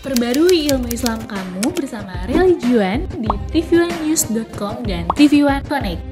Perbarui ilmu Islam kamu bersama Religion di tvnews.com dan tv One Connect.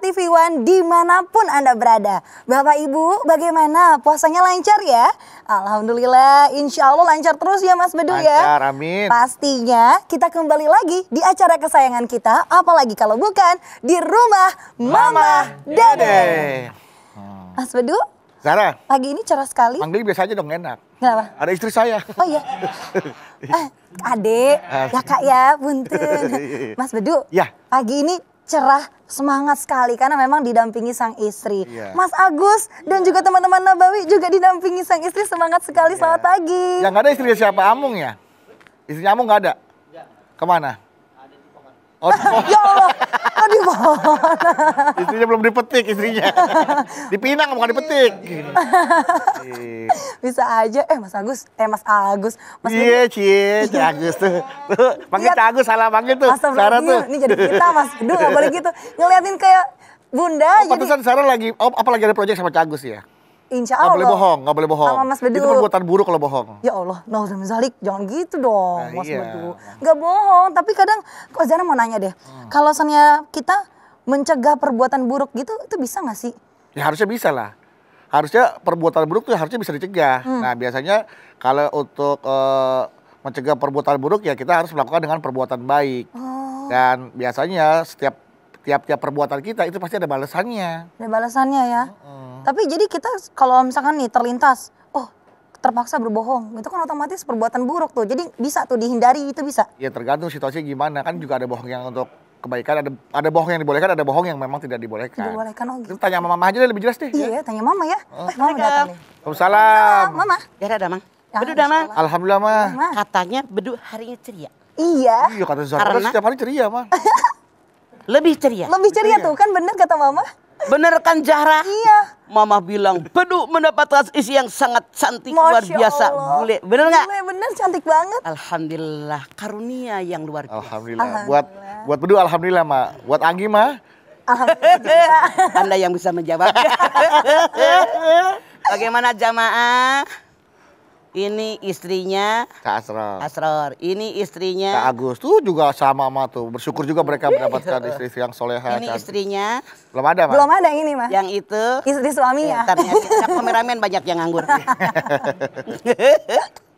TV One dimanapun Anda berada. Bapak Ibu bagaimana puasanya lancar ya? Alhamdulillah insya Allah lancar terus ya Mas Bedu ya. Lancar amin. Pastinya kita kembali lagi di acara kesayangan kita apalagi kalau bukan di rumah Mama, Mama Dede. Dede. Hmm. Mas Bedu Zara. Pagi ini cerah sekali. Panggil biasa aja dong enak. Kenapa? Ada istri saya. Oh iya. eh, adek, ya kak ya, punten. Mas Bedu. Ya. Pagi ini cerah semangat sekali karena memang didampingi sang istri. Yeah. Mas Agus dan juga teman-teman Nabawi juga didampingi sang istri semangat sekali. Yeah. Selamat iya. pagi. Yang ada istri siapa Amung ya? Istri Amung gak ada. Kemana? Oh, ya Allah, kok di pohon? istrinya belum dipetik istrinya. dipinang bukan dipetik. Bisa aja, eh Mas Agus, eh Mas Agus. Mas iya, cie, Cie Agus tuh. panggil Cie Agus, salah panggil tuh. Sarah tuh. Ini jadi kita Mas, duh gak boleh gitu. Ngeliatin kayak Bunda. Oh, jadi... Sarah lagi, oh, apa lagi ada proyek sama Cagus ya? Insya Allah. Gak boleh bohong, gak boleh bohong. Sama Mas Bedu. Itu perbuatan buruk kalau bohong. Ya Allah, nauzubillah zalik, jangan gitu dong nah, Mas iya. Bedu. Gak bohong, tapi kadang Kak Zara mau nanya deh. Hmm. Kalau sebenarnya kita mencegah perbuatan buruk gitu, itu bisa gak sih? Ya harusnya bisa lah. Harusnya perbuatan buruk itu harusnya bisa dicegah. Hmm. Nah biasanya kalau untuk uh, mencegah perbuatan buruk ya kita harus melakukan dengan perbuatan baik. Oh. Dan biasanya setiap tiap-tiap perbuatan kita itu pasti ada balasannya. Ada balasannya ya. Hmm. Tapi jadi kita kalau misalkan nih terlintas, oh terpaksa berbohong, itu kan otomatis perbuatan buruk tuh. Jadi bisa tuh dihindari itu bisa. Ya tergantung situasinya gimana kan juga ada bohong yang untuk kebaikan ada ada bohong yang dibolehkan ada bohong yang memang tidak dibolehkan. dibolehkan oh gitu. Tanya mama aja deh lebih jelas deh. Ya. Iya, ya. tanya mama ya. Oh. Eh, mama datang nih. Waalaikumsalam. Mama. Ya ada mang. Ya, bedu dah mang. Alhamdulillah Ma. Katanya bedu harinya ceria. Iya. Iya kata Zara Karena... setiap hari ceria mah. lebih ceria. Lebih ceria, ceria tuh kan bener kata mama. Bener kan Zahra? Iya. Mama bilang Bedu mendapatkan isi yang sangat cantik Masya luar biasa. Boleh, Bule, bener gak? Bule bener cantik banget. Alhamdulillah karunia yang luar biasa. Alhamdulillah. alhamdulillah. Buat buat Bedu alhamdulillah Ma. Buat Anggi Ma. Alhamdulillah. Anda yang bisa menjawab. Bagaimana jamaah? Ini istrinya Kak Asror. Asror. Ini istrinya Kak Agus. Tuh juga sama sama tuh. Bersyukur juga mereka mendapatkan istri yang soleha. Ini kan. istrinya. Belum ada, Mas. Belum ada ini, Mas. Yang itu. Istri suaminya. Ya, ternyata kameramen banyak yang nganggur.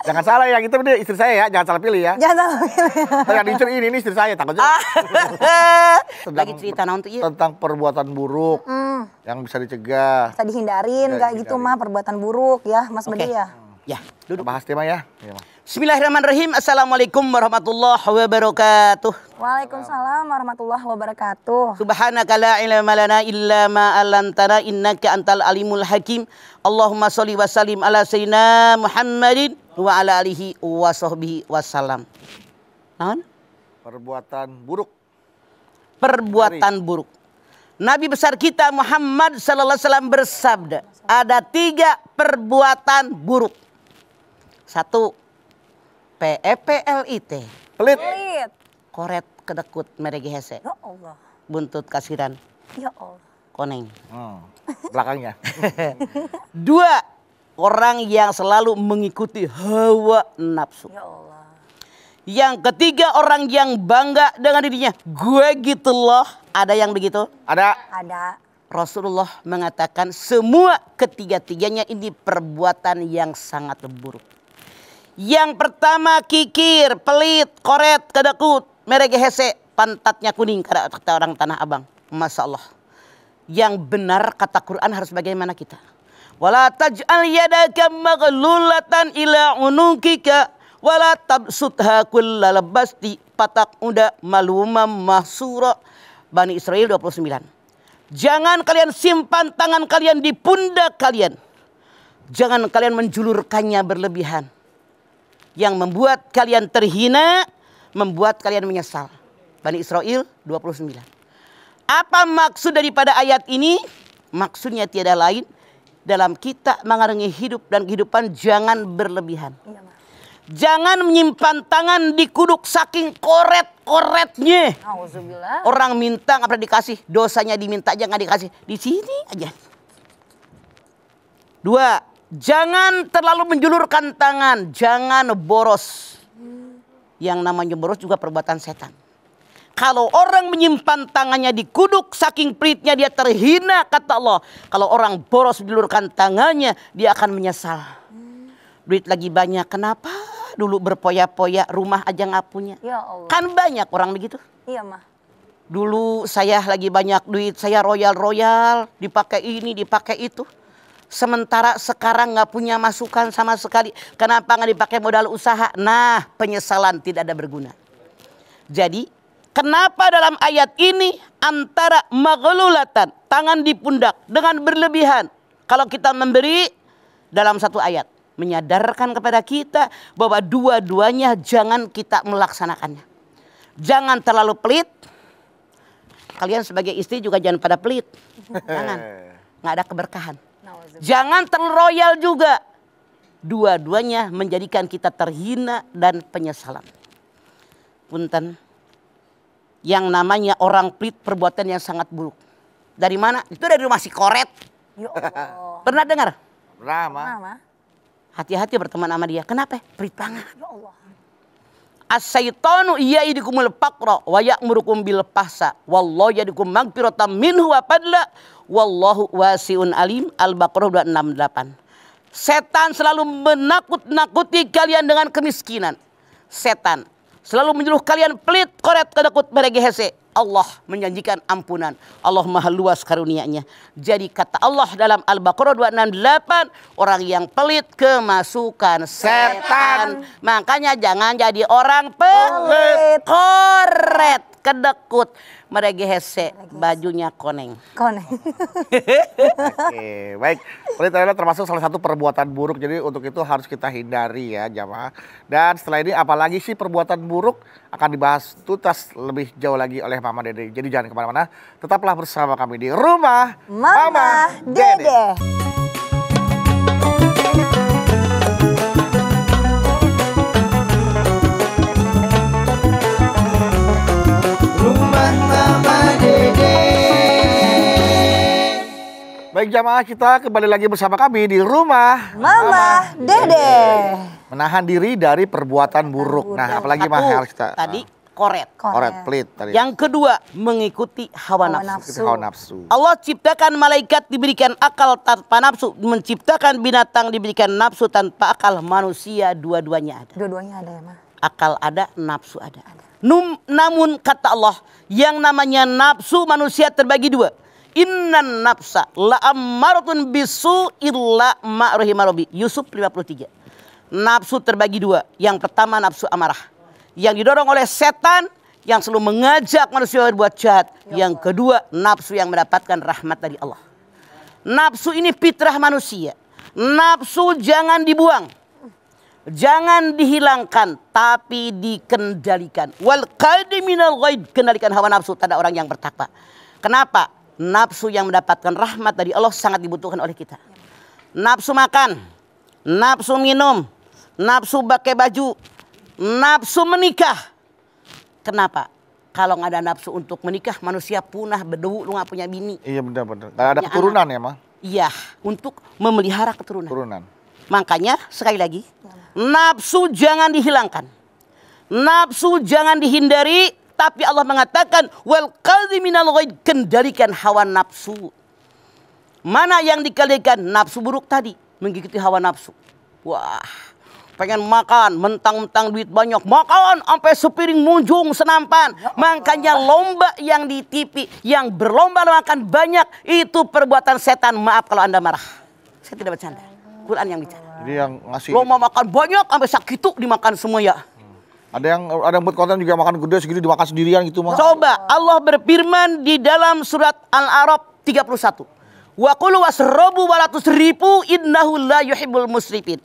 Jangan salah yang itu dia istri saya ya, jangan salah pilih ya. Jangan salah pilih. Yang dicuri ini, ini istri saya juga. Ah. Lagi cerita nanti itu. Tentang perbuatan buruk mm. yang bisa dicegah. Bisa dihindarin, Ya, gak gitu dihindarin. gitu mah perbuatan buruk ya Mas okay. Bedi ya. Ya, duduk. Bahas tema ya. Iya, Bismillahirrahmanirrahim. Assalamualaikum warahmatullahi wabarakatuh. Waalaikumsalam warahmatullahi wabarakatuh. Subhanaka la ilma lana illa ma innaka antal alimul hakim. Allahumma shalli wa sallim ala sayyidina Muhammadin wa ala alihi wa sahbihi wasallam. Naon? Perbuatan buruk. Perbuatan Mari. buruk. Nabi besar kita Muhammad sallallahu alaihi wasallam bersabda, ada tiga perbuatan buruk satu, PEPLIT. Pelit. Pelit. Koret kedekut meregi hese. Ya Allah. Buntut kasiran. Ya Allah. Koneng. Hmm. Belakangnya. Dua, orang yang selalu mengikuti hawa nafsu. Ya Allah. Yang ketiga orang yang bangga dengan dirinya. Gue gitu loh. Ada yang begitu? Ada. Ada. Rasulullah mengatakan semua ketiga-tiganya ini perbuatan yang sangat buruk. Yang pertama kikir, pelit, koret, kedekut, merege hese, pantatnya kuning kata orang Tanah Abang. Masya Allah. Yang benar kata Quran harus bagaimana kita? Wala taj'al yadaka maghlulatan ila unukika wala tabsutha kullal basti patak uda malumam mahsura Bani Israel 29. Jangan kalian simpan tangan kalian di pundak kalian. Jangan kalian menjulurkannya berlebihan yang membuat kalian terhina, membuat kalian menyesal. Bani Israel 29. Apa maksud daripada ayat ini? Maksudnya tiada lain dalam kita mengarungi hidup dan kehidupan jangan berlebihan. Jangan menyimpan tangan di kuduk saking koret-koretnya. Orang minta apa dikasih, dosanya diminta aja nggak dikasih. Di sini aja. Dua, Jangan terlalu menjulurkan tangan, jangan boros. Yang namanya boros juga perbuatan setan. Kalau orang menyimpan tangannya di kuduk saking pelitnya dia terhina kata Allah. Kalau orang boros menjulurkan tangannya dia akan menyesal. Duit lagi banyak, kenapa dulu berpoya-poya rumah aja nggak punya? Ya Allah. Kan banyak orang begitu. Iya mah. Dulu saya lagi banyak duit, saya royal-royal, dipakai ini, dipakai itu sementara sekarang nggak punya masukan sama sekali. Kenapa nggak dipakai modal usaha? Nah, penyesalan tidak ada berguna. Jadi, kenapa dalam ayat ini antara magelulatan, tangan di pundak dengan berlebihan. Kalau kita memberi dalam satu ayat. Menyadarkan kepada kita bahwa dua-duanya jangan kita melaksanakannya. Jangan terlalu pelit. Kalian sebagai istri juga jangan pada pelit. Jangan. Nggak ada keberkahan. Jangan terlalu royal juga. Dua-duanya menjadikan kita terhina dan penyesalan. Punten, yang namanya orang pelit perbuatan yang sangat buruk. Dari mana? Itu dari rumah si Koret. Yo. Ya Pernah dengar? Pernah, Hati-hati berteman sama dia. Kenapa? Pelit banget. Ya Allah as iya yaidikumul faqra wa ya'murukum bil fahsa wallahu yadikum magfirotam minhu wa padla wallahu wasiun alim Al-Baqarah 268. Setan selalu menakut-nakuti kalian dengan kemiskinan. Setan selalu menyuruh kalian pelit Koret kedekut beragi hese. Allah menjanjikan ampunan. Allah maha luas karunia-Nya. Jadi kata Allah dalam Al-Baqarah 268, orang yang pelit kemasukan setan. Makanya jangan jadi orang pelit. Koret kedekut meregi hese bajunya koneng. Koneng. Oke, baik. Pelit adalah termasuk salah satu perbuatan buruk. Jadi untuk itu harus kita hindari ya, jamaah. Dan setelah ini apalagi sih perbuatan buruk akan dibahas tuntas lebih jauh lagi oleh Mama Dede. Jadi jangan kemana-mana, tetaplah bersama kami di Rumah Mama, Mama Dede. Dede. Baik jamaah kita kembali lagi bersama kami di rumah Mama, Mama Dede. Menahan diri dari perbuatan buruk. Nah, apalagi Satu, mahal kita. Tadi ah. koret. Koret, koret pelit tadi. Yang kedua, mengikuti hawa, nafsu. nafsu. Hawa nafsu. Allah ciptakan malaikat diberikan akal tanpa nafsu, menciptakan binatang diberikan nafsu tanpa akal, manusia dua-duanya ada. Dua-duanya ada ya, Ma. Akal ada, nafsu ada. ada. Num, namun kata Allah, yang namanya nafsu manusia terbagi dua Innan nafsa la ammaratun bisu illa ma rahimarobi. Yusuf 53. Nafsu terbagi dua. Yang pertama nafsu amarah. Yang didorong oleh setan yang selalu mengajak manusia berbuat jahat. Ya yang kedua nafsu yang mendapatkan rahmat dari Allah. Nafsu ini fitrah manusia. Nafsu jangan dibuang. Jangan dihilangkan tapi dikendalikan. Wal kendalikan hawa nafsu tanda orang yang bertakwa. Kenapa? nafsu yang mendapatkan rahmat dari Allah sangat dibutuhkan oleh kita. Nafsu makan, nafsu minum, nafsu pakai baju, nafsu menikah. Kenapa? Kalau nggak ada nafsu untuk menikah, manusia punah, bedu, lu nggak punya bini. Iya benar-benar. ada keturunan anak. ya, Ma? Iya, untuk memelihara keturunan. keturunan. Makanya sekali lagi, nafsu jangan dihilangkan. Nafsu jangan dihindari, tapi Allah mengatakan wal minal ghaid kendalikan hawa nafsu. Mana yang dikendalikan nafsu buruk tadi mengikuti hawa nafsu. Wah, pengen makan, mentang-mentang duit banyak, makan sampai sepiring munjung senampan. Ya Makanya lomba yang di TV yang berlomba makan banyak itu perbuatan setan. Maaf kalau Anda marah. Saya tidak bercanda. Quran yang bicara. Jadi yang ngasih lomba makan banyak sampai sakit itu dimakan semua ya. Ada yang ada yang buat konten juga makan gede segitu dimakan sendirian gitu mah. Coba Allah berfirman di dalam surat Al-Arab 31. Wa qul wasrobu walatus ribu innahu la yuhibbul musrifin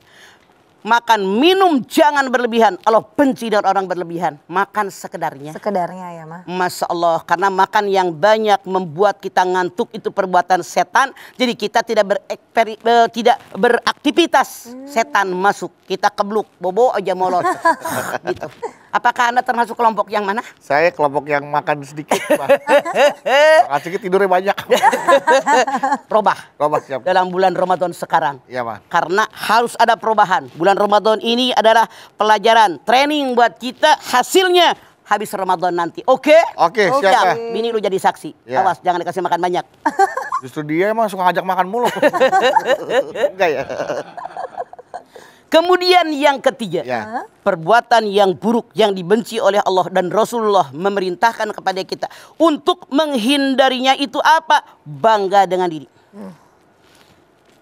makan minum jangan berlebihan. Allah benci dengan orang berlebihan. Makan sekedarnya. Sekedarnya ya, Ma. Masya Allah, karena makan yang banyak membuat kita ngantuk itu perbuatan setan. Jadi kita tidak berekperi, tidak beraktivitas. Hmm. Setan masuk, kita kebluk, bobo aja molor. gitu. Apakah Anda termasuk kelompok yang mana? Saya kelompok yang makan sedikit, Pak. makan sedikit tidurnya banyak. Robah. Robah, siap. Dalam bulan Ramadan sekarang. Ya, Pak. Karena harus ada perubahan. Bulan bulan Ramadan ini adalah pelajaran training buat kita hasilnya habis Ramadan nanti. Oke? Okay? Oke, okay, okay, siap. Ya. Bini lu jadi saksi. Yeah. Awas jangan dikasih makan banyak. Justru dia emang suka ngajak makan mulu. Enggak ya. Kemudian yang ketiga, ya. perbuatan yang buruk yang dibenci oleh Allah dan Rasulullah memerintahkan kepada kita untuk menghindarinya itu apa? Bangga dengan diri. Hmm.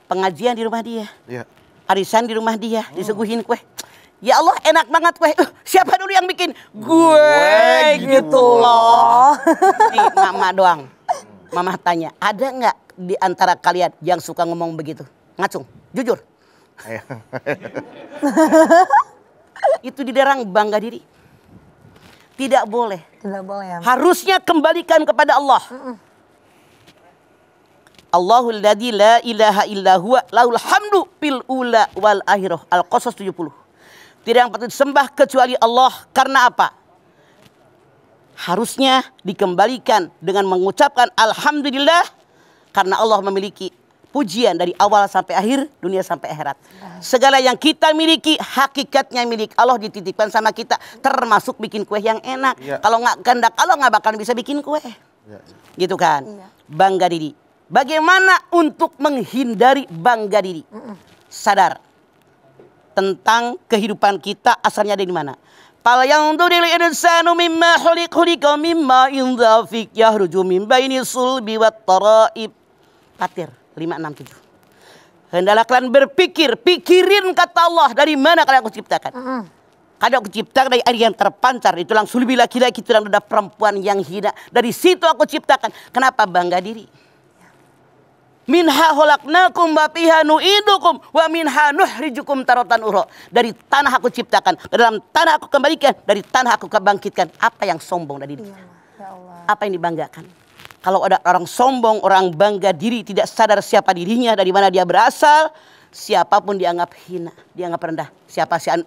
Pengajian di rumah dia. Ya arisan di rumah dia, hmm. disuguhin kue. Ya Allah enak banget kue. Uh, siapa dulu yang bikin? Gue gitu, gitu loh. Ini mama doang. Mama tanya, ada nggak di antara kalian yang suka ngomong begitu? Ngacung, jujur. Itu diderang bangga diri. Tidak boleh. Tidak boleh. Ya, Harusnya kembalikan kepada Allah. Mm -mm Allahul ladzi la ilaha illa huwa laul hamdu fil ula wal akhirah. Al-Qasas 70. Tidak yang patut disembah kecuali Allah. Karena apa? Harusnya dikembalikan dengan mengucapkan alhamdulillah karena Allah memiliki pujian dari awal sampai akhir, dunia sampai akhirat. Segala yang kita miliki, hakikatnya milik Allah dititipkan sama kita, termasuk bikin kue yang enak. Ya. Kalau nggak gendak, Allah nggak bakal bisa bikin kue. Ya. ya. Gitu kan? Ya. Bangga diri. Bagaimana untuk menghindari bangga diri? Sadar tentang kehidupan kita asalnya dari mana. Qala yanzuril insanu mimma khuliq khuliqa mimma fik yahruju mimba ini sulbi wat taraib. enam tujuh. Hendaklah kalian berpikir, pikirin kata Allah dari mana kalian aku ciptakan. Mm -hmm. aku ciptakan dari air yang terpancar, itu langsung lebih laki-laki, itu dalam perempuan yang hina. Dari situ aku ciptakan. Kenapa bangga diri? Minha holaknakum wa fiha nu'idukum wa minha nuhrijukum tarotan uro. Dari tanah aku ciptakan, dalam tanah aku kembalikan, dari tanah aku kebangkitkan. Apa yang sombong dari kita? Ya Allah. Apa yang dibanggakan? Kalau ada orang sombong, orang bangga diri, tidak sadar siapa dirinya, dari mana dia berasal, siapapun dianggap hina, dianggap rendah. Siapa si an...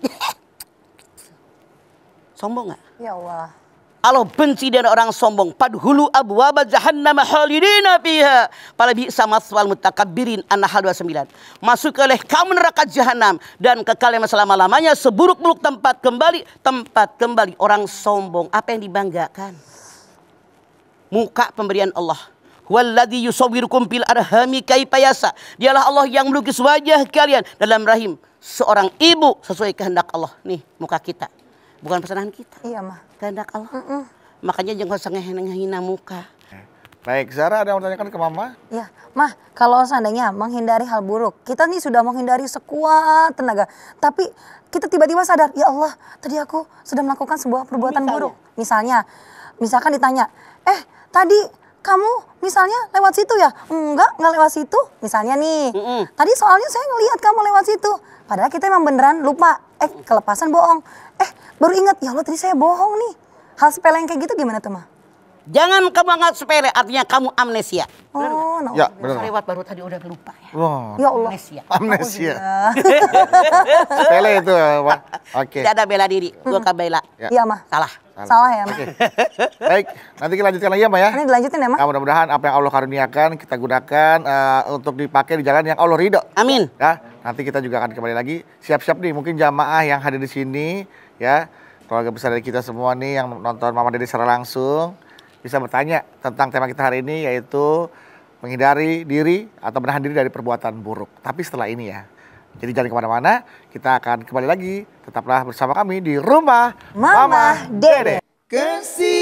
sombong nggak? Ya Allah. Allah benci dengan orang sombong. Padhulu abwaba jahannam khalidina fiha. Pala bi'sa maswal mutakabirin an dua sembilan Masuk oleh kamu neraka jahanam dan yang selama-lamanya seburuk-buruk tempat kembali, tempat kembali orang sombong. Apa yang dibanggakan? Muka pemberian Allah. Walladhi yusawwirukum fil arhami payasa Dialah Allah yang melukis wajah kalian dalam rahim seorang ibu sesuai kehendak Allah. Nih muka kita. Bukan pesanan kita. Iya, mah kehendak Allah. Mm -mm. Makanya jangan usah ngehina muka. Ya. Baik, Zara ada yang mau tanyakan ke Mama? Ya, Mah, kalau seandainya menghindari hal buruk, kita nih sudah menghindari sekuat tenaga, tapi kita tiba-tiba sadar, ya Allah, tadi aku sudah melakukan sebuah perbuatan misalnya. buruk. Misalnya, misalkan ditanya, eh tadi kamu misalnya lewat situ ya? Enggak, enggak lewat situ. Misalnya nih, mm -mm. tadi soalnya saya ngelihat kamu lewat situ. Padahal kita memang beneran lupa eh kelepasan bohong. Eh baru ingat, ya Allah tadi saya bohong nih. Hal sepele yang kayak gitu gimana tuh mah? Jangan kamu anggap sepele, artinya kamu amnesia. Oh, no. Ya, benar. Lewat baru tadi udah lupa ya. Wow. ya Allah. Amnesia. Amnesia. sepele itu, Pak. Eh, Oke. Okay. Tidak ada bela diri, gua hmm. bela. Ya. Iya, ya, Mah. Salah. Salah, ya, Mah. Okay. Baik, nanti kita lanjutkan lagi ya, Mah ya. Ini dilanjutin ya, Mah. Nah, mudah-mudahan apa yang Allah karuniakan kita gunakan uh, untuk dipakai di jalan yang Allah ridho. Amin. Ya. Nanti kita juga akan kembali lagi. Siap-siap nih mungkin jamaah yang hadir di sini ya, keluarga besar dari kita semua nih yang nonton Mama Dede secara langsung bisa bertanya tentang tema kita hari ini yaitu menghindari diri atau menahan diri dari perbuatan buruk. Tapi setelah ini ya. Jadi jangan kemana-mana, kita akan kembali lagi. Tetaplah bersama kami di rumah Mama, Mama Dede. Dede. Kasih.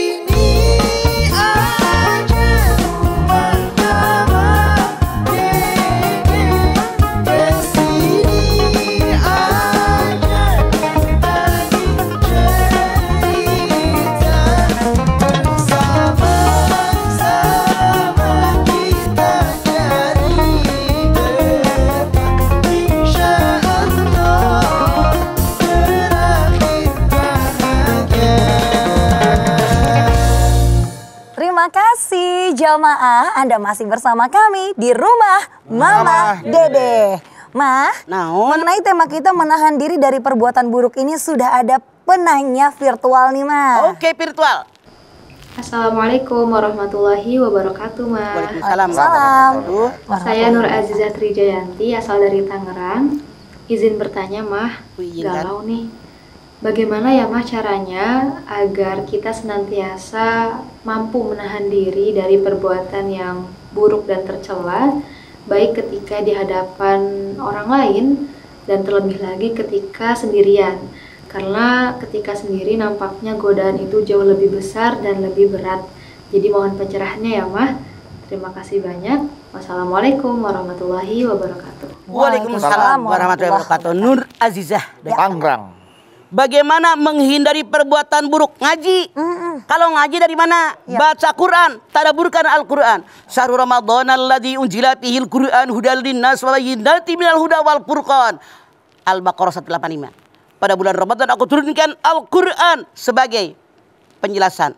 jamaah, Anda masih bersama kami di rumah Mama, Mama. Dede. Ma, Naon. mengenai tema kita menahan diri dari perbuatan buruk ini sudah ada penanya virtual nih, Ma. Oke, virtual. Assalamualaikum warahmatullahi wabarakatuh, Ma. Waalaikumsalam. Salam. Saya Nur Aziza Trijayanti, asal dari Tangerang. Izin bertanya, Ma, iya, galau nih Bagaimana ya mah caranya agar kita senantiasa mampu menahan diri dari perbuatan yang buruk dan tercela, baik ketika di hadapan orang lain dan terlebih lagi ketika sendirian. Karena ketika sendiri nampaknya godaan itu jauh lebih besar dan lebih berat. Jadi mohon pencerahannya ya Mah. Terima kasih banyak. Wassalamualaikum warahmatullahi wabarakatuh. Waalaikumsalam warahmatullahi wabarakatuh. Nur Azizah dari Tangerang. Bagaimana menghindari perbuatan buruk? Ngaji. Mm-mm. Kalau ngaji dari mana? Ya. Baca Quran, tadaburkan Al-Quran. Syahrul Ramadan alladzi unzila fihil Quran hudal linnas wa bayyinatin minal huda wal furqan. Al-Baqarah 185. Pada bulan Ramadan aku turunkan Al-Quran sebagai penjelasan.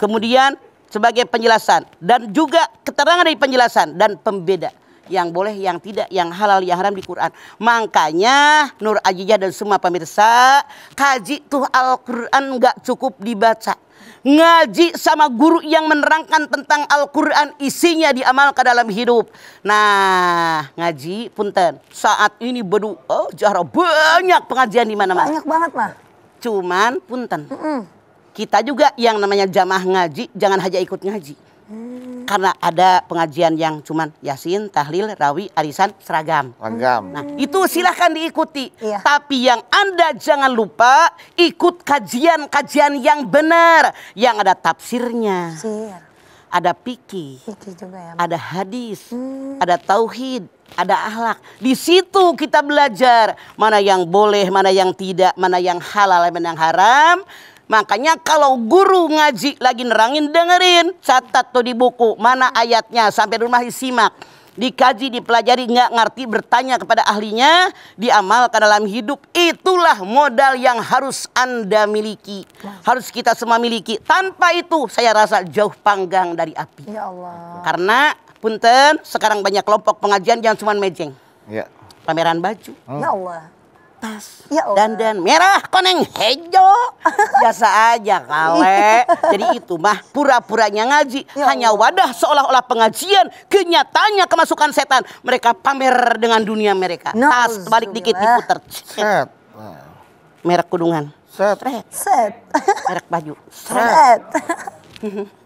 Kemudian sebagai penjelasan dan juga keterangan dari penjelasan dan pembeda yang boleh, yang tidak, yang halal, yang haram di Quran. Makanya Nur Ajijah dan semua pemirsa, kaji tuh Al-Quran nggak cukup dibaca. Ngaji sama guru yang menerangkan tentang Al-Quran isinya diamalkan dalam hidup. Nah, ngaji punten. Saat ini bedu oh, jarang banyak pengajian di mana-mana. Banyak banget lah. Cuman punten. Mm -mm. Kita juga yang namanya jamaah ngaji, jangan hanya ikut ngaji Hmm. Karena ada pengajian yang cuman yasin, tahlil, rawi, arisan, seragam. Seragam. Nah, itu silahkan diikuti. Iya. Tapi yang Anda jangan lupa ikut kajian-kajian yang benar. Yang ada tafsirnya. Sir. Ada piki. Piki juga ya. Ada hadis. Hmm. Ada tauhid ada ahlak. Di situ kita belajar mana yang boleh, mana yang tidak, mana yang halal, mana yang haram. Makanya kalau guru ngaji lagi nerangin dengerin. Catat tuh di buku mana ayatnya sampai rumah disimak. Dikaji, dipelajari, nggak ngerti bertanya kepada ahlinya. Diamalkan dalam hidup. Itulah modal yang harus Anda miliki. Harus kita semua miliki. Tanpa itu saya rasa jauh panggang dari api. Ya Allah. Karena punten sekarang banyak kelompok pengajian jangan cuma mejeng. Ya. Pameran baju. Ya Allah atas. Ya dan Dandan merah, koneng hijau. Biasa aja kale. Jadi itu mah pura-puranya ngaji. Ya Hanya wadah seolah-olah pengajian. Kenyataannya kemasukan setan. Mereka pamer dengan dunia mereka. No, Tas balik dikit diputer. Set. Merek kudungan. Set. Set. Merek baju. Set.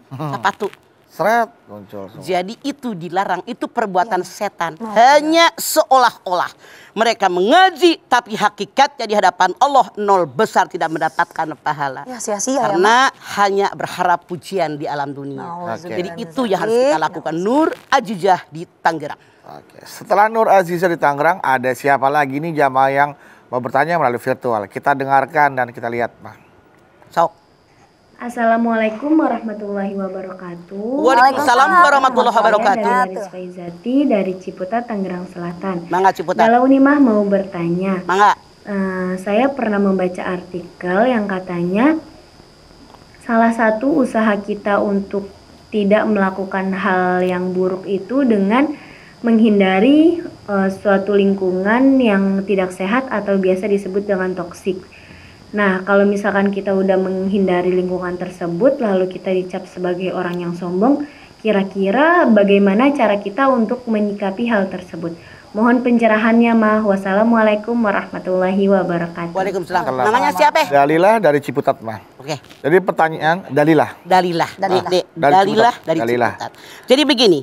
Sepatu. Seret muncul. Semua. Jadi itu dilarang, itu perbuatan ya. setan. Nah, Hanya seolah-olah mereka mengaji tapi hakikatnya di hadapan Allah nol besar tidak mendapatkan pahala. Iya, ya sia-sia Karena ya, hanya berharap pujian di alam dunia. okay. Jadi itu yang harus kita lakukan. Nur Ajijah di Tangerang. Oke. Okay. Setelah Nur Azizah di Tangerang ada siapa lagi nih jamaah yang mau bertanya melalui virtual. Kita dengarkan dan kita lihat, Pak. Sok. Assalamualaikum warahmatullahi wabarakatuh. Waalaikumsalam warahmatullahi wabarakatuh. Saya dari Aris Faizati dari Ciputat, Tangerang Selatan. Mangga Ciputat. Kalau Unimah mau bertanya. Mangga. Uh, saya pernah membaca artikel yang katanya salah satu usaha kita untuk tidak melakukan hal yang buruk itu dengan menghindari uh, suatu lingkungan yang tidak sehat atau biasa disebut dengan toksik. Nah, kalau misalkan kita udah menghindari lingkungan tersebut, lalu kita dicap sebagai orang yang sombong, kira-kira bagaimana cara kita untuk menyikapi hal tersebut? Mohon pencerahannya, Mah. Wassalamualaikum warahmatullahi wabarakatuh. Waalaikumsalam. Kalau Namanya siapa? Dalilah dari Ciputat, Mah. Oke. Okay. Jadi pertanyaan Dalilah. Dalilah. Nah, Dalilah. Dalilah. Dalilah Jadi begini,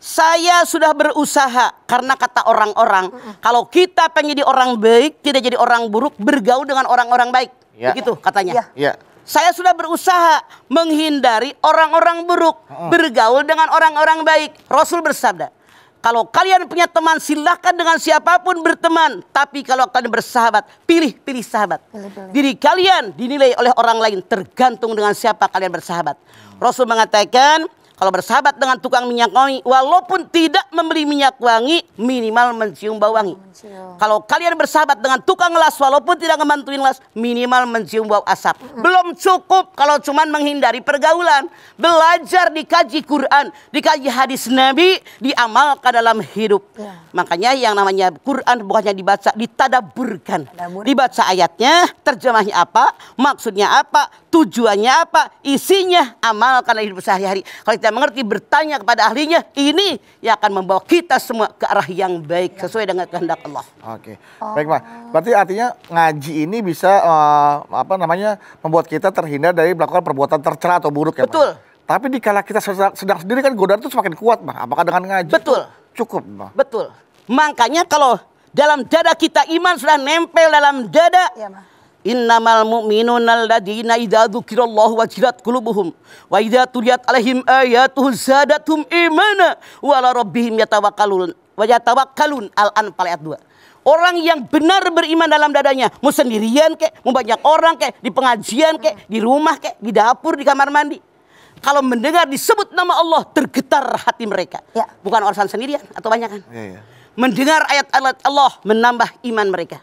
saya sudah berusaha karena kata orang-orang, kalau kita pengen jadi orang baik, tidak jadi orang buruk, bergaul dengan orang-orang baik. Ya. Begitu katanya. Ya. ya saya sudah berusaha menghindari orang-orang buruk, bergaul dengan orang-orang baik. Rasul bersabda, kalau kalian punya teman silahkan dengan siapapun berteman. Tapi kalau kalian bersahabat, pilih-pilih sahabat. Pilih, pilih. Diri kalian dinilai oleh orang lain tergantung dengan siapa kalian bersahabat. Mm. Rasul mengatakan, kalau bersahabat dengan tukang minyak wangi, walaupun tidak membeli minyak wangi, minimal mencium bau wangi. Mencium. Kalau kalian bersahabat dengan tukang las, walaupun tidak ngebantuin las, minimal mencium bau asap. Mm. Belum cukup kalau cuman menghindari pergaulan. Belajar dikaji Quran, dikaji hadis Nabi, diamalkan dalam hidup. Yeah. Makanya yang namanya Quran bukannya dibaca, ditadaburkan. Tadabur. Dibaca ayatnya, terjemahnya apa, maksudnya apa, Tujuannya apa? Isinya karena hidup sehari-hari. Kalau kita mengerti bertanya kepada ahlinya, ini yang akan membawa kita semua ke arah yang baik sesuai dengan kehendak Allah. Oke. Okay. Baik, Pak. Berarti artinya ngaji ini bisa uh, apa namanya? membuat kita terhindar dari melakukan perbuatan tercela atau buruk ya, Betul. Pak? Tapi dikala kita sedang, sedang sendiri kan godaan itu semakin kuat, Pak. Apakah dengan ngaji? Betul. Cukup, Pak. Betul. Makanya kalau dalam dada kita iman sudah nempel dalam dada, ya, Innamal mu'minuna alladziina idza dzukirallahu wajilat qulubuhum wa idza tuliyat alaihim ayatuhu zadatum imana wa ala rabbihim yatawakkalun wa yatawakkalun al-anfal ayat 2. Orang yang benar beriman dalam dadanya, mau sendirian kek, mau banyak orang kek, di pengajian kek, di rumah kek, di dapur, di kamar mandi. Kalau mendengar disebut nama Allah, tergetar hati mereka. Ya. Bukan orang sendirian atau kan? Ya, ya mendengar ayat-ayat Allah menambah iman mereka.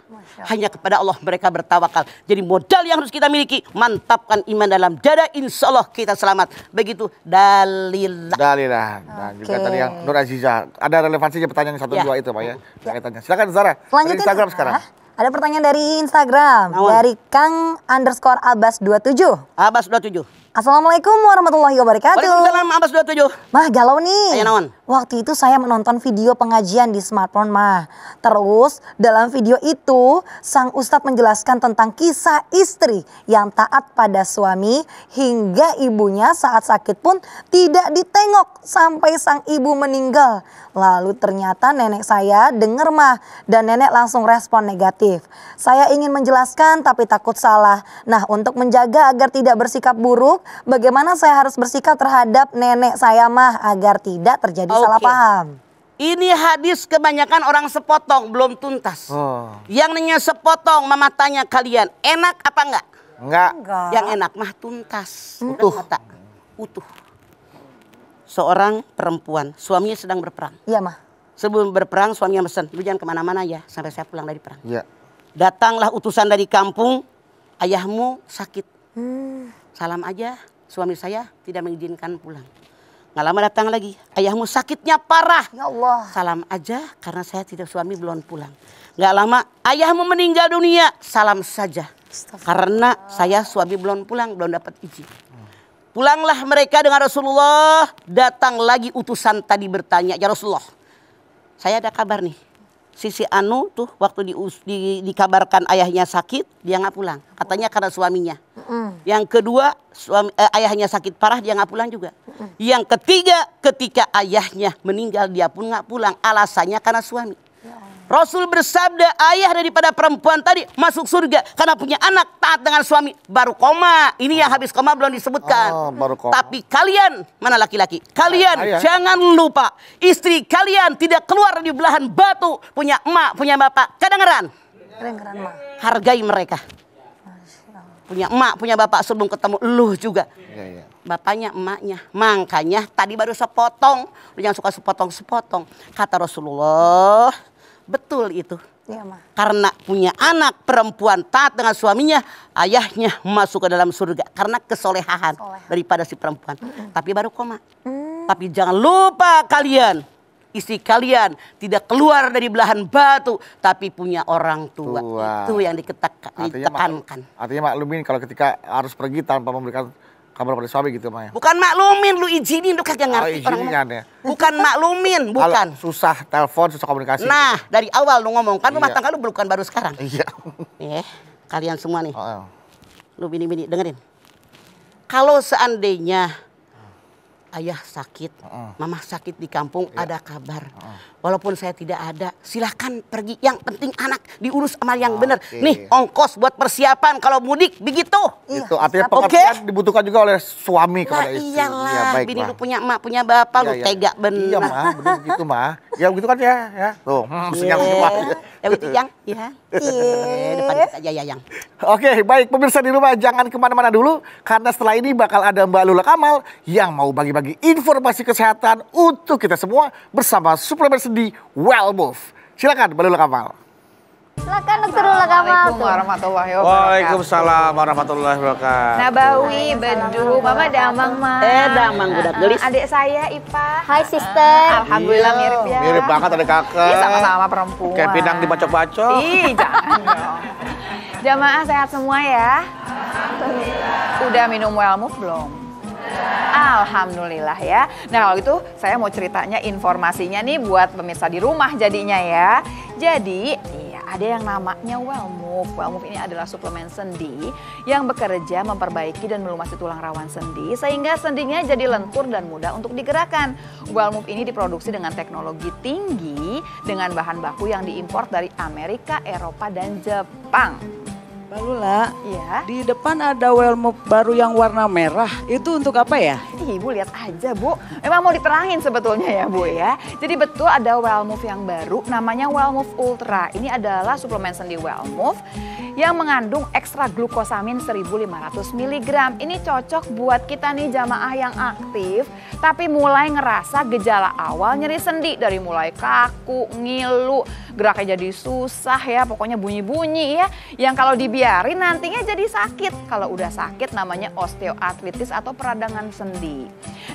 Hanya kepada Allah mereka bertawakal. Jadi modal yang harus kita miliki, mantapkan iman dalam dada, insya Allah kita selamat. Begitu dalilah. Dalilah. Dan okay. juga tadi yang Nur Aziza, ada relevansinya pertanyaan satu ya. dua itu Pak ya. ya. Silakan Zara. Lanjutin. Instagram sekarang. Ada pertanyaan dari Instagram Namun. dari Kang underscore Abbas 27. Abbas 27. Assalamualaikum warahmatullahi wabarakatuh. Waalaikumsalam Abbas 27. Mah galau nih. Ayo naon. Waktu itu saya menonton video pengajian di smartphone mah. Terus dalam video itu sang ustadz menjelaskan tentang kisah istri yang taat pada suami hingga ibunya saat sakit pun tidak ditengok sampai sang ibu meninggal. Lalu ternyata nenek saya denger mah dan nenek langsung respon negatif. Saya ingin menjelaskan tapi takut salah. Nah untuk menjaga agar tidak bersikap buruk bagaimana saya harus bersikap terhadap nenek saya mah agar tidak terjadi okay. salah paham. Ini hadis kebanyakan orang sepotong belum tuntas. Oh. Yang nanya sepotong mama tanya kalian enak apa enggak? Enggak. enggak. Yang enak mah tuntas. Hmm. Utuh. Kata. Utuh. Seorang perempuan suaminya sedang berperang. Iya mah. Sebelum berperang suaminya pesan lu jangan kemana-mana ya sampai saya pulang dari perang. Iya. Datanglah utusan dari kampung ayahmu sakit. Hmm. Salam aja, suami saya tidak mengizinkan pulang. Nggak lama datang lagi, ayahmu sakitnya parah. Ya Allah. Salam aja karena saya tidak suami belum pulang. Nggak lama, ayahmu meninggal dunia. Salam saja. Karena saya suami belum pulang, belum dapat izin. Pulanglah mereka dengan Rasulullah. Datang lagi utusan tadi bertanya, ya Rasulullah. Saya ada kabar nih. Sisi Anu tuh waktu di, di, dikabarkan ayahnya sakit, dia nggak pulang. Katanya karena suaminya. Yang kedua, suami, eh, ayahnya sakit parah dia nggak pulang juga. Yang ketiga, ketika ayahnya meninggal dia pun nggak pulang. Alasannya karena suami. Rasul bersabda ayah daripada perempuan tadi masuk surga karena punya anak taat dengan suami baru koma. Ini oh. yang habis koma belum disebutkan. Oh, baru koma. Tapi kalian mana laki-laki? Kalian ayah. jangan lupa istri kalian tidak keluar di belahan batu punya emak punya bapak. Kedengeran? Kedengeran mak. Hargai mereka punya emak, punya bapak sebelum ketemu lu juga. Ya, ya. Bapaknya, emaknya. Makanya tadi baru sepotong. Lu jangan suka sepotong-sepotong. Kata Rasulullah, betul itu. Ya, ma. Karena punya anak perempuan taat dengan suaminya, ayahnya masuk ke dalam surga. Karena kesolehahan Soleh. daripada si perempuan. Mm -mm. Tapi baru koma. Mm. Tapi jangan lupa kalian isi kalian tidak keluar dari belahan batu tapi punya orang tua, tua. itu yang diketekan artinya ditekankan mak, artinya maklumin kalau ketika harus pergi tanpa memberikan kabar pada suami gitu Maya. Bukan maklumin, lu izinin lu kagak oh, ngerti oh, orang ya. Bukan maklumin, bukan. Al susah telepon, susah komunikasi. Nah, gitu. dari awal lu ngomong kan iya. tangga lu bukan baru sekarang. Iya. eh, kalian semua nih. Oh, iya. Lu bini-bini dengerin. Kalau seandainya ayah sakit, uh-uh. mama sakit di kampung, yeah. ada kabar. Uh-uh. Walaupun saya tidak ada, silahkan pergi. Yang penting anak diurus sama yang okay. benar. Nih ongkos buat persiapan kalau mudik begitu. Itu artinya pengertian okay. dibutuhkan juga oleh suami nah, kepada istri. Iya, iyalah, ya, baik, bini lu punya emak, punya bapak, ya, lu ya. tega benar. Iya mah, benar begitu mah ya begitu kan ya, ya. Tuh, hmm, iya. senyap yeah. semua. Ya begitu yang, ya. Iya, depan aja ya yang. Oke, baik pemirsa di rumah jangan kemana-mana dulu karena setelah ini bakal ada Mbak Lula Kamal yang mau bagi-bagi informasi kesehatan untuk kita semua bersama suplemen sendi Well Move. Silakan Mbak Lula Kamal. Assalamualaikum warahmatullahi wabarakatuh. Waalaikumsalam warahmatullahi wabarakatuh. Nabawi, Bedu, Mama Damang Ma. Eh, Damang budak gelis. Adik saya Ipa. Hai sister. Alhamdulillah iya, mirip ya. Mirip banget adik kakak. Iya sama-sama perempuan. Kayak pinang dibacok-bacok. Ih, jangan Jamaah sehat semua ya. Alhamdulillah. Udah minum wellmove belum? Alhamdulillah ya. Nah kalau itu saya mau ceritanya informasinya nih buat pemirsa di rumah jadinya ya. Jadi ada yang namanya Wellmove. Wellmove ini adalah suplemen sendi yang bekerja memperbaiki dan melumasi tulang rawan sendi sehingga sendinya jadi lentur dan mudah untuk digerakkan. Wellmove ini diproduksi dengan teknologi tinggi dengan bahan baku yang diimpor dari Amerika, Eropa, dan Jepang. Lalu lah, ya. di depan ada welmup baru yang warna merah. Itu untuk apa ya? Ibu lihat aja Bu. Memang mau diterangin sebetulnya ya Bu ya. Jadi betul ada Wellmove yang baru namanya Wellmove ultra. Ini adalah suplemen sendi Wellmove yang mengandung ekstra glukosamin 1500 mg. Ini cocok buat kita nih jamaah yang aktif tapi mulai ngerasa gejala awal nyeri sendi dari mulai kaku, ngilu, geraknya jadi susah ya, pokoknya bunyi-bunyi ya. Yang kalau dibiarkan biarin nantinya jadi sakit. Kalau udah sakit namanya osteoartritis atau peradangan sendi.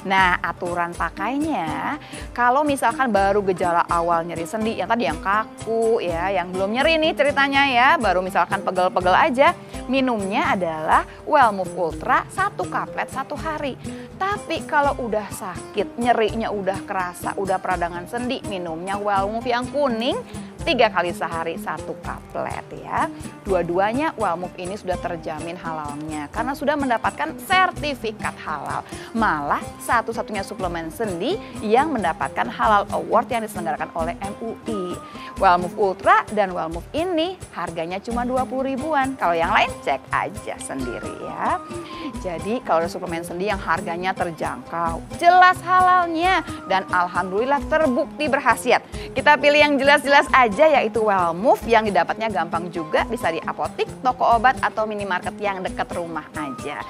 Nah, aturan pakainya kalau misalkan baru gejala awal nyeri sendi yang tadi yang kaku ya, yang belum nyeri nih ceritanya ya, baru misalkan pegel-pegel aja, minumnya adalah Wellmove Ultra satu kaplet satu hari. Tapi kalau udah sakit, nyerinya udah kerasa, udah peradangan sendi, minumnya Wellmove yang kuning tiga kali sehari satu kaplet ya. Dua-duanya Walmuf ini sudah terjamin halalnya karena sudah mendapatkan sertifikat halal. Malah satu-satunya suplemen sendi yang mendapatkan halal award yang diselenggarakan oleh MUI. Wellmove Ultra dan Wellmove ini harganya cuma 20 ribuan. Kalau yang lain cek aja sendiri ya. Jadi kalau ada suplemen sendi yang harganya terjangkau, jelas halalnya dan alhamdulillah terbukti berhasiat. Kita pilih yang jelas-jelas aja yaitu Wellmove yang didapatnya gampang juga bisa di apotik toko obat atau minimarket yang dekat rumah aja.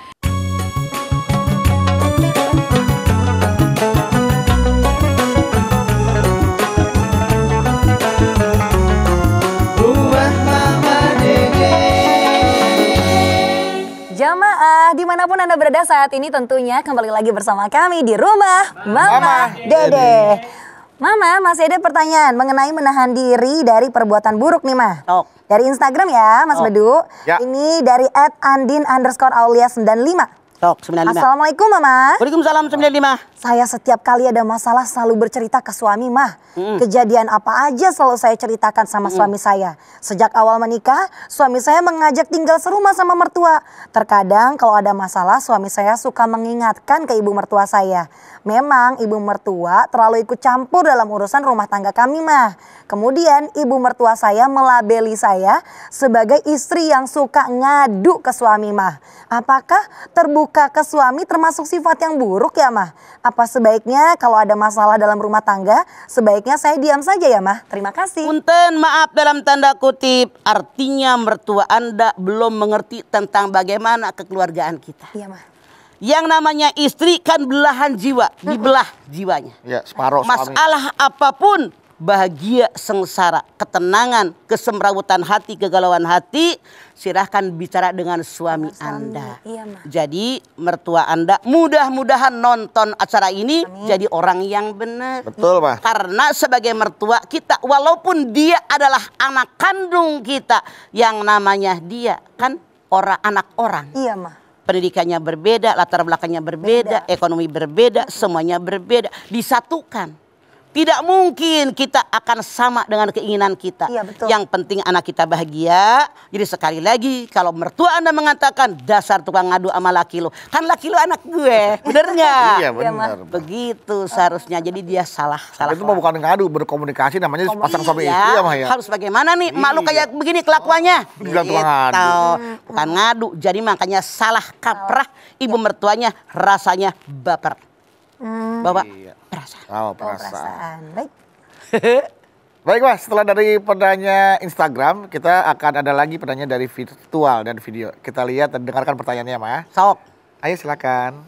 Jamaah, dimanapun Anda berada saat ini tentunya kembali lagi bersama kami di rumah Mama, Mama Dede. Dede. Mama masih ada pertanyaan mengenai menahan diri dari perbuatan buruk nih Mah. Oh. Dari Instagram ya Mas oh. Bedu. Ya. Ini dari at andin underscore aulia 95. lima. Assalamualaikum Mama. Waalaikumsalam 95. Saya setiap kali ada masalah selalu bercerita ke suami Mah. Mm. Kejadian apa aja selalu saya ceritakan sama mm. suami saya. Sejak awal menikah, suami saya mengajak tinggal serumah sama mertua. Terkadang kalau ada masalah, suami saya suka mengingatkan ke ibu mertua saya. Memang ibu mertua terlalu ikut campur dalam urusan rumah tangga kami mah. Kemudian ibu mertua saya melabeli saya sebagai istri yang suka ngadu ke suami mah. Apakah terbuka ke suami termasuk sifat yang buruk ya mah? Apa sebaiknya kalau ada masalah dalam rumah tangga sebaiknya saya diam saja ya mah? Terima kasih. Punten maaf dalam tanda kutip artinya mertua Anda belum mengerti tentang bagaimana kekeluargaan kita. Iya mah. Yang namanya istri kan belahan jiwa, dibelah jiwanya. Ya, separuh Masalah suami. apapun, bahagia, sengsara, ketenangan, kesemrawutan hati, kegalauan hati, silahkan bicara dengan suami, suami. Anda. Iya, ma. Jadi mertua Anda mudah-mudahan nonton acara ini Amin. jadi orang yang benar. Betul, Pak. Karena sebagai mertua kita walaupun dia adalah anak kandung kita yang namanya dia kan orang anak orang. Iya, Mah pendidikannya berbeda, latar belakangnya berbeda, berbeda, ekonomi berbeda, semuanya berbeda, disatukan. Tidak mungkin kita akan sama dengan keinginan kita. Iya, betul. Yang penting anak kita bahagia. Jadi sekali lagi kalau mertua Anda mengatakan dasar tukang ngadu sama laki lo. Kan laki lo anak gue. Bener gak? iya, iya Begitu seharusnya. Jadi dia salah. salah itu mah bukan ngadu berkomunikasi namanya Komunikasi. pasang suami iya, istri ya, ya? Harus bagaimana nih? Malu iya. kayak begini kelakuannya. Oh, bilang tukang gitu. ngadu. Bukan ngadu. Jadi makanya salah kaprah oh. ibu mertuanya rasanya baper. Hmm. Bapak. Iya. Perasaan. Oh, perasaan. Oh, perasaan. Baik. Baik mas, setelah dari pertanyaan Instagram, kita akan ada lagi pertanyaan dari virtual dan video. Kita lihat dan dengarkan pertanyaannya mas. Sok. Ayo silakan.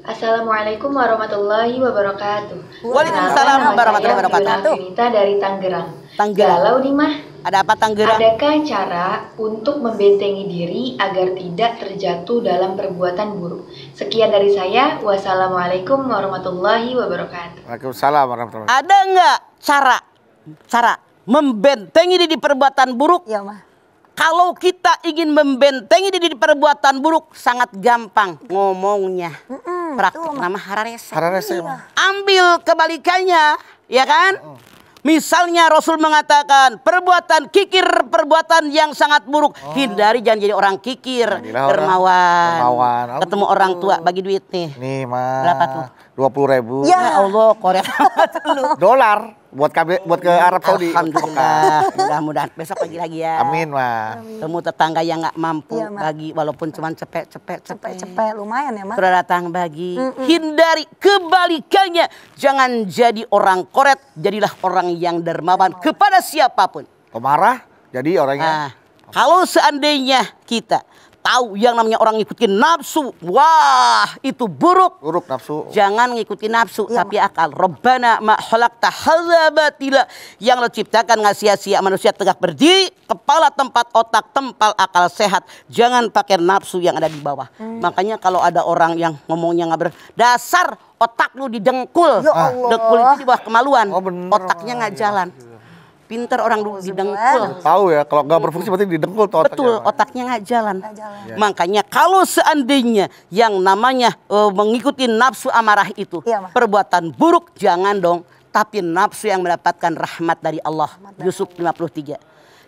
Assalamualaikum warahmatullahi wabarakatuh. Waalaikumsalam warahmatullahi wabarakatuh. Kita dari Tanggerang. Tangerang. Galau nih mah. Ada apa Tanggerang? Adakah cara untuk membentengi diri agar tidak terjatuh dalam perbuatan buruk? Sekian dari saya. Wassalamualaikum warahmatullahi wabarakatuh. Waalaikumsalam warahmatullahi wabarakatuh. Ada nggak cara cara membentengi diri perbuatan buruk? Ya mah kalau kita ingin membentengi diri di perbuatan buruk sangat gampang ngomongnya. Mm -mm praktik nama hararese. Hararese. Iya. Ambil kebalikannya, ya kan? Oh. Misalnya Rasul mengatakan perbuatan kikir perbuatan yang sangat buruk oh. hindari jangan jadi orang kikir dermawan, oh, ketemu orang gitu. tua bagi duit nih nih mas berapa tuh dua puluh ribu. Ya. ya Allah, korek Dolar buat KB, buat ke Arab Saudi. Alhamdulillah, mudah-mudahan besok pagi lagi ya. Amin mah. Temu tetangga yang nggak mampu ya, bagi walaupun cuma cepet cepet cepet cepet lumayan ya mas Sudah datang bagi. Mm -mm. Hindari kebalikannya, jangan jadi orang koret, jadilah orang yang dermawan oh. kepada siapapun. Pemarah, jadi orangnya. Nah, kalau seandainya kita tahu yang namanya orang ngikutin nafsu. Wah, itu buruk. Buruk nafsu. Jangan ngikutin nafsu ya. tapi akal. Rabbana ma khalaqta hadza Yang lo ciptakan nggak sia-sia manusia tegak berdiri, kepala tempat otak, tempal akal sehat. Jangan pakai nafsu yang ada di bawah. Hmm. Makanya kalau ada orang yang ngomongnya nggak berdasar, otak lu didengkul. Ya Allah. Dengkul itu di bawah kemaluan. Oh, Otaknya nggak jalan. Ya pinter orang dulu dengkul, iya, Tahu ya, kalau nggak berfungsi berarti didengkul tuh otaknya. Betul, otaknya nggak jalan. Gak jalan. Ya. Makanya kalau seandainya yang namanya uh, mengikuti nafsu amarah itu, ya, perbuatan buruk jangan dong, tapi nafsu yang mendapatkan rahmat dari Allah. Rahmat Yusuf 53.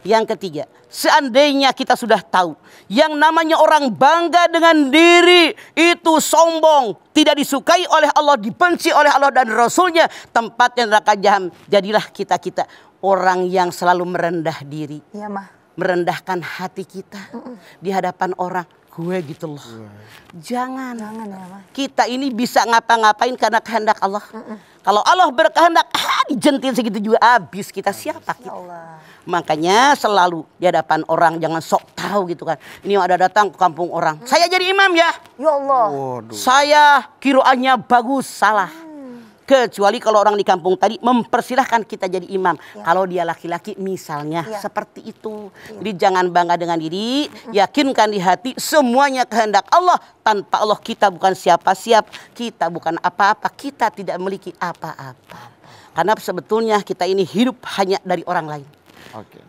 Yang ketiga, seandainya kita sudah tahu yang namanya orang bangga dengan diri itu sombong, tidak disukai oleh Allah, dibenci oleh Allah dan Rasulnya, tempatnya neraka jaham. Jadilah kita kita orang yang selalu merendah diri. Iya, mah. Merendahkan hati kita Mm-mm. di hadapan orang gue gitu loh. Iya. Jangan. Jangan ya, Ma. Kita ini bisa ngapa-ngapain karena kehendak Allah. Mm-mm. Kalau Allah berkehendak, ah, dijentil segitu juga habis kita habis. siapa kita. Ya Makanya selalu di hadapan orang jangan sok tahu gitu kan. Ini ada datang ke kampung orang. Hmm. Saya jadi imam ya. Ya Allah. Waduh. Saya kiroannya bagus, salah. Hmm kecuali kalau orang di kampung tadi mempersilahkan kita jadi imam. Ya. Kalau dia laki-laki misalnya ya. seperti itu. Ya. Jadi jangan bangga dengan diri, yakinkan di hati semuanya kehendak Allah. Tanpa Allah kita bukan siapa-siap, kita bukan apa-apa, kita tidak memiliki apa-apa. Karena sebetulnya kita ini hidup hanya dari orang lain. Oke.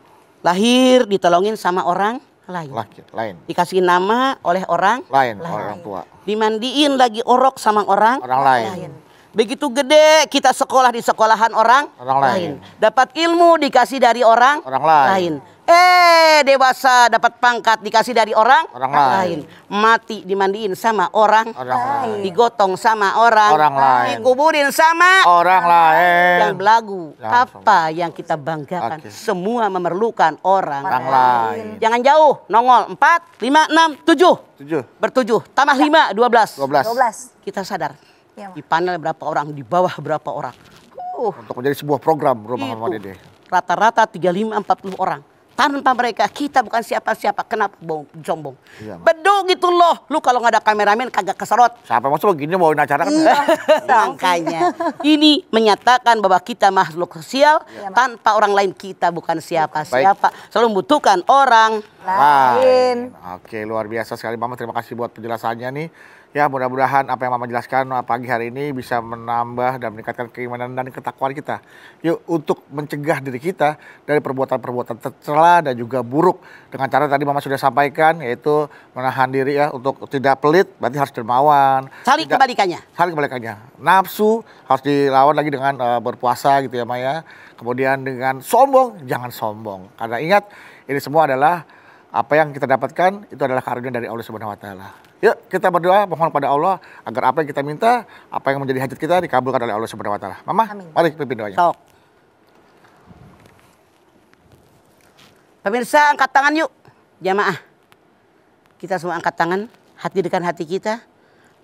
Lahir ditolongin sama orang lain. Laki, lain. Dikasih nama oleh orang lain, lain. orang tua. Dimandiin lagi orok sama orang, orang lain. lain Begitu gede kita sekolah di sekolahan orang, orang lain. lain. Dapat ilmu dikasih dari orang, orang lain. lain. Eh, dewasa dapat pangkat dikasih dari orang, orang lain. lain. Mati dimandiin sama orang, orang lain. Digotong sama orang, orang lain. Dikuburin sama orang lain. Yang belagu, Langsung. apa yang kita banggakan? Okay. Semua memerlukan orang, orang lain. lain. Jangan jauh, nongol. Empat, lima, enam, tujuh. Tujuh. Bertujuh. Tambah lima, dua belas. Dua belas. Kita sadar. Ya, Di panel berapa orang, di bawah berapa orang. Uh. Untuk menjadi sebuah program rumah hormat ini. Rata-rata 35-40 orang. Tanpa mereka kita bukan siapa-siapa. Kenapa bong, jombong? Iya, Beduk gitu loh. Lu kalau nggak ada kameramen kagak keserot. Siapa maksud begini mau acara kan? Makanya. Iya, ini menyatakan bahwa kita makhluk sosial. Iya, tanpa orang lain kita bukan siapa-siapa. Selalu membutuhkan orang lain. Oke luar biasa sekali Mama. Terima kasih buat penjelasannya nih. Ya mudah-mudahan apa yang Mama jelaskan uh, pagi hari ini bisa menambah dan meningkatkan keimanan dan ketakwaan kita. Yuk untuk mencegah diri kita dari perbuatan-perbuatan tercela dan juga buruk dengan cara tadi Mama sudah sampaikan yaitu menahan diri ya untuk tidak pelit berarti harus dermawan. Saling tidak, kebalikannya. Saling kebalikannya. Nafsu harus dilawan lagi dengan uh, berpuasa gitu ya Maya. Kemudian dengan sombong jangan sombong karena ingat ini semua adalah apa yang kita dapatkan itu adalah karunia dari Allah SWT. Yuk ya, kita berdoa mohon pada Allah agar apa yang kita minta, apa yang menjadi hajat kita dikabulkan oleh Allah Subhanahu wa taala. Mama, Amin. mari pimpin doanya. Sok. Pemirsa angkat tangan yuk jamaah. Kita semua angkat tangan, hati dekat hati kita.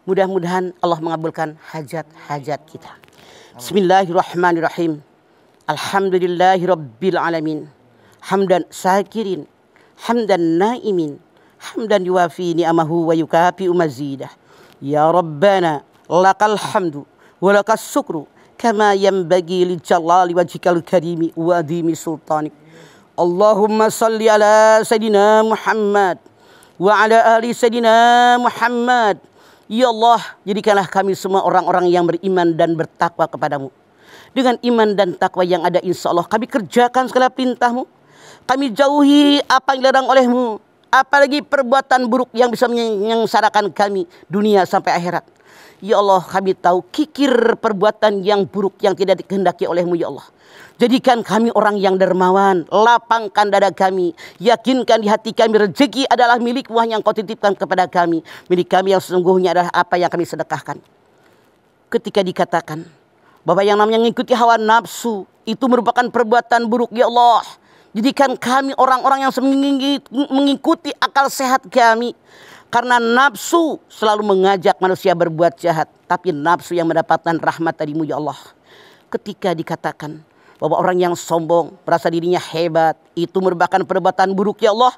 Mudah-mudahan Allah mengabulkan hajat-hajat kita. Bismillahirrahmanirrahim. Alhamdulillahirabbil alamin. Hamdan syakirin. hamdan naimin hamdan ni amahu wa yukafi umazida ya rabbana lakal hamdu wa lakal syukru kama yanbaghi li jalali wajhikal karimi wa adhimi sultanik Allahumma salli ala sayyidina Muhammad wa ala ali sayyidina Muhammad ya Allah jadikanlah kami semua orang-orang yang beriman dan bertakwa kepadamu dengan iman dan takwa yang ada insya Allah kami kerjakan segala perintahmu kami jauhi apa yang dilarang olehmu apalagi perbuatan buruk yang bisa menyengsarakan kami dunia sampai akhirat. Ya Allah kami tahu kikir perbuatan yang buruk yang tidak dikehendaki olehmu ya Allah. Jadikan kami orang yang dermawan, lapangkan dada kami, yakinkan di hati kami rezeki adalah milik Tuhan yang kau titipkan kepada kami. Milik kami yang sesungguhnya adalah apa yang kami sedekahkan. Ketika dikatakan bahwa yang namanya mengikuti hawa nafsu itu merupakan perbuatan buruk ya Allah Jadikan kami orang-orang yang mengikuti akal sehat kami. Karena nafsu selalu mengajak manusia berbuat jahat. Tapi nafsu yang mendapatkan rahmat darimu ya Allah. Ketika dikatakan bahwa orang yang sombong merasa dirinya hebat. Itu merupakan perbuatan buruk ya Allah.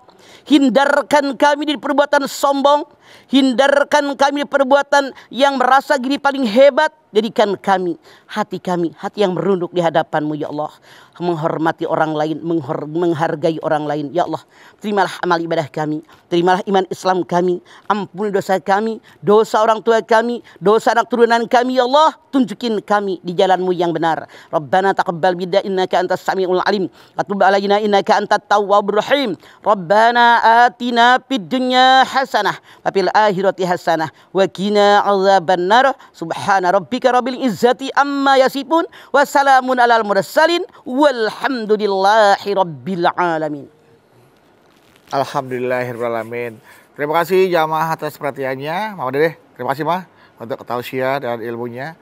Hindarkan kami dari perbuatan sombong. Hindarkan kami dari perbuatan yang merasa diri paling hebat. Jadikan kami, hati kami, hati yang merunduk di hadapanmu ya Allah. Menghormati orang lain, menghargai orang lain. Ya Allah, terimalah amal ibadah kami. Terimalah iman Islam kami. Ampuni dosa kami, dosa orang tua kami, dosa anak turunan kami ya Allah. Tunjukin kami di jalanmu yang benar. Rabbana taqabbal bidda innaka antas sami'ul alim. Atub alayna innaka antat tawwab rahim. Rabbana Rabbana atina fid dunya hasanah wa fil akhirati hasanah wa qina adzabannar Subhana rabbika rabbil izzati amma yasifun wa salamun alal mursalin walhamdulillahi rabbil alamin. alamin. Terima kasih jamaah atas perhatiannya. Mama deh, terima kasih Mah untuk tausiah dan ilmunya.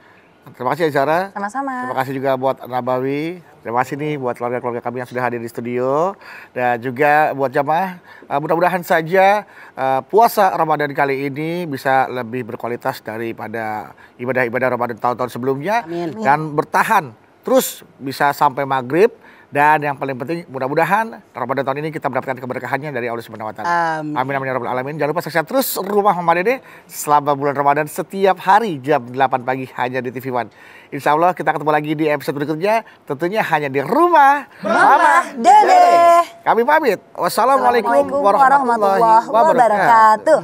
Terima kasih Zara. Sama-sama. Terima kasih juga buat Nabawi. Terima kasih nih buat keluarga-keluarga kami yang sudah hadir di studio dan juga buat jamaah. Eh, mudah-mudahan saja eh, puasa Ramadan kali ini bisa lebih berkualitas daripada ibadah-ibadah Ramadan tahun-tahun sebelumnya Amin. dan bertahan terus bisa sampai maghrib dan yang paling penting mudah-mudahan Ramadan tahun ini kita mendapatkan keberkahannya dari Allah Subhanahu wa taala. Amin amin ya rabbal alamin. Jangan lupa saksikan terus rumah Mama Dede selama bulan Ramadan setiap hari jam 8 pagi hanya di TV One. Insya Allah kita ketemu lagi di episode berikutnya tentunya hanya di rumah Mama Dede. Kami pamit. Wassalamualaikum warahmatullahi wabarakatuh.